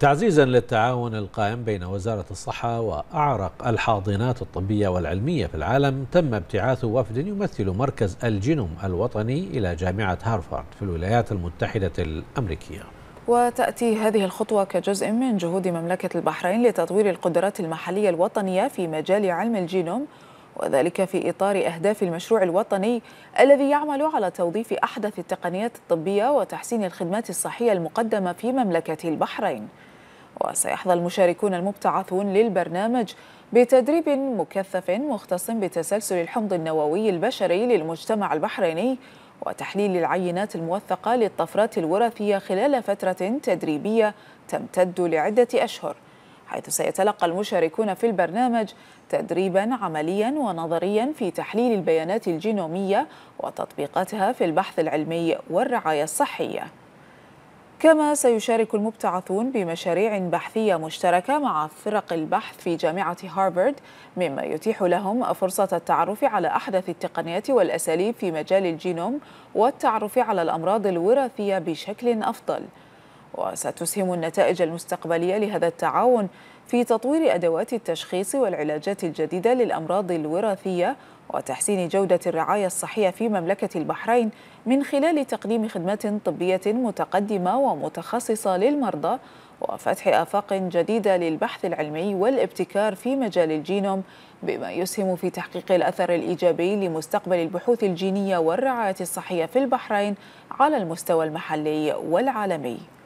تعزيزا للتعاون القائم بين وزارة الصحة وأعرق الحاضنات الطبية والعلمية في العالم تم ابتعاث وفد يمثل مركز الجينوم الوطني إلى جامعة هارفارد في الولايات المتحدة الأمريكية وتأتي هذه الخطوة كجزء من جهود مملكة البحرين لتطوير القدرات المحلية الوطنية في مجال علم الجينوم وذلك في إطار أهداف المشروع الوطني الذي يعمل على توظيف أحدث التقنيات الطبية وتحسين الخدمات الصحية المقدمة في مملكة البحرين وسيحظى المشاركون المبتعثون للبرنامج بتدريب مكثف مختص بتسلسل الحمض النووي البشري للمجتمع البحريني وتحليل العينات الموثقة للطفرات الوراثية خلال فترة تدريبية تمتد لعدة أشهر حيث سيتلقى المشاركون في البرنامج تدريبا عمليا ونظريا في تحليل البيانات الجينومية وتطبيقاتها في البحث العلمي والرعاية الصحية كما سيشارك المبتعثون بمشاريع بحثية مشتركة مع فرق البحث في جامعة هارفارد مما يتيح لهم فرصة التعرف على أحدث التقنيات والأساليب في مجال الجينوم والتعرف على الأمراض الوراثية بشكل أفضل وستسهم النتائج المستقبلية لهذا التعاون في تطوير أدوات التشخيص والعلاجات الجديدة للأمراض الوراثية وتحسين جودة الرعاية الصحية في مملكة البحرين من خلال تقديم خدمات طبية متقدمة ومتخصصة للمرضى وفتح آفاق جديدة للبحث العلمي والابتكار في مجال الجينوم بما يسهم في تحقيق الأثر الإيجابي لمستقبل البحوث الجينية والرعاية الصحية في البحرين على المستوى المحلي والعالمي